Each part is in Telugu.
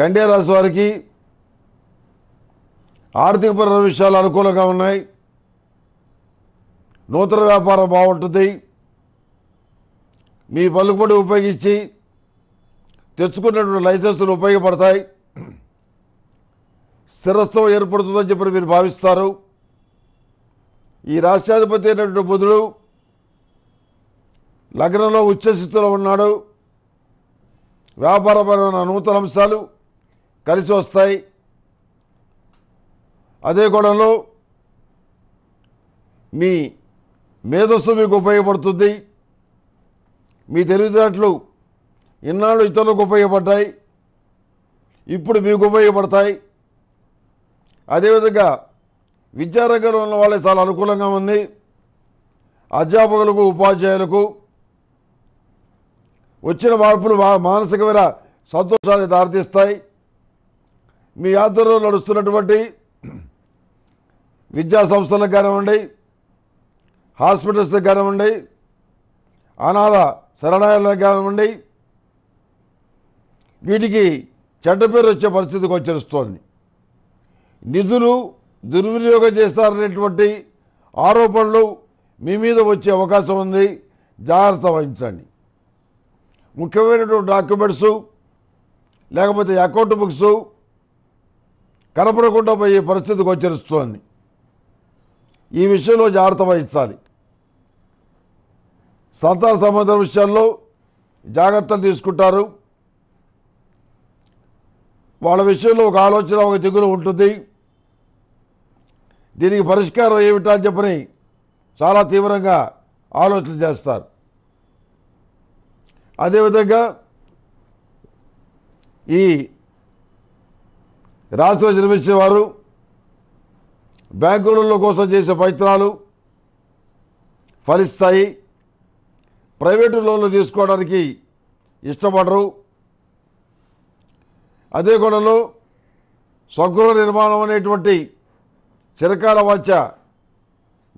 రాశి వారికి ఆర్థికపరమైన విషయాలు అనుకూలంగా ఉన్నాయి నూతన వ్యాపారం బాగుంటుంది మీ పలుకుబడి ఉపయోగించి తెచ్చుకున్నటువంటి లైసెన్సులు ఉపయోగపడతాయి స్థిరత్వం ఏర్పడుతుందని చెప్పి మీరు భావిస్తారు ఈ రాష్ట్రాధిపతి అయినటువంటి బుధుడు లగ్నంలో ఉచ్చస్థితిలో ఉన్నాడు వ్యాపారపరమైన నూతన అంశాలు కలిసి వస్తాయి అదే కోణంలో మీ మేధస్సు మీకు ఉపయోగపడుతుంది మీ తెలివితేటలు ఇన్నాళ్ళు ఇతరులకు ఉపయోగపడ్డాయి ఇప్పుడు మీకు ఉపయోగపడతాయి అదేవిధంగా విద్యారంగంలో ఉన్న వాళ్ళే చాలా అనుకూలంగా ఉంది అధ్యాపకులకు ఉపాధ్యాయులకు వచ్చిన మార్పులు మానసికమైన సంతోషాన్ని దారితీస్తాయి మీ ఆధ్వర్యంలో నడుస్తున్నటువంటి విద్యా సంస్థలకు కానివ్వండి హాస్పిటల్స్కి కానివ్వండి అనాథ శరణాలయాలకు కానివ్వండి వీటికి చెడ్డ పేరు వచ్చే పరిస్థితి గోచరిస్తోంది నిధులు దుర్వినియోగం చేస్తారనేటువంటి ఆరోపణలు మీ మీద వచ్చే అవకాశం ఉంది జాగ్రత్త వహించండి ముఖ్యమైనటువంటి డాక్యుమెంట్సు లేకపోతే అకౌంట్ బుక్సు కనపడకుండా పోయే పరిస్థితికి వచ్చేస్తోంది ఈ విషయంలో జాగ్రత్త వహించాలి సంతాన సంబంధం విషయాల్లో జాగ్రత్తలు తీసుకుంటారు వాళ్ళ విషయంలో ఒక ఆలోచన ఒక దిగులు ఉంటుంది దీనికి పరిష్కారం ఏమిటా అని చెప్పని చాలా తీవ్రంగా ఆలోచన చేస్తారు అదేవిధంగా ఈ రాష్ట్ర జన్మించిన వారు బ్యాంకుల కోసం చేసే ప్రయత్నాలు ఫలిస్తాయి ప్రైవేటు లోన్లు తీసుకోవడానికి ఇష్టపడరు అదే కోణంలో స్వగృహ నిర్మాణం అనేటువంటి చిరకాల వాచ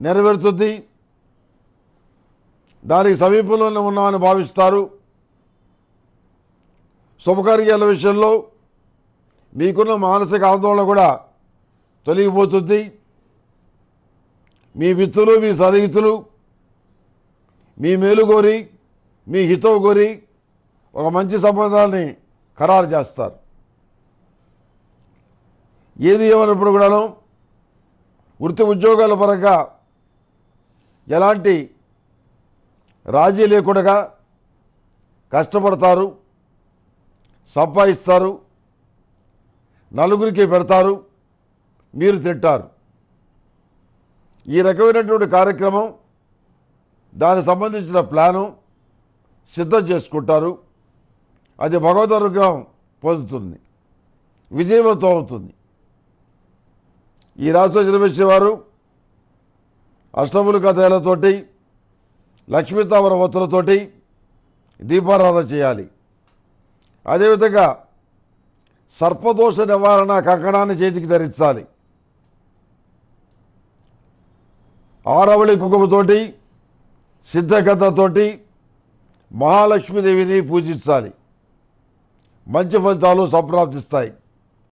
నెరవేరుతుంది దానికి సమీపంలోనే ఉన్నామని భావిస్తారు శుభకార్యాల విషయంలో మీకున్న మానసిక ఆందోళన కూడా తొలగిపోతుంది మీ విత్తులు మీ సదిహితులు మీ మేలు కోరి మీ హితవు కోరి ఒక మంచి సంబంధాన్ని ఖరారు చేస్తారు ఏది ఏమన్నప్పుడు కూడాను వృత్తి ఉద్యోగాల పరంగా ఎలాంటి రాజీ లేకుండా కష్టపడతారు సంపాదిస్తారు నలుగురికి పెడతారు మీరు తింటారు ఈ రకమైనటువంటి కార్యక్రమం దానికి సంబంధించిన ప్లాను సిద్ధం చేసుకుంటారు అది భగవద్ అనుగ్రహం పొందుతుంది విజయవంతం అవుతుంది ఈ రాష్ట్ర జన్మించేవారు వారు అష్టములు కథలతోటి లక్ష్మీతామర వత్తులతోటి దీపారాధన చేయాలి అదేవిధంగా సర్పదోష నివారణ కంకణాన్ని చేతికి ధరించాలి ఆరవళి కుంకుమతోటి సిద్ధగతతోటి మహాలక్ష్మీదేవిని పూజించాలి మంచి ఫలితాలు సంప్రాప్తిస్తాయి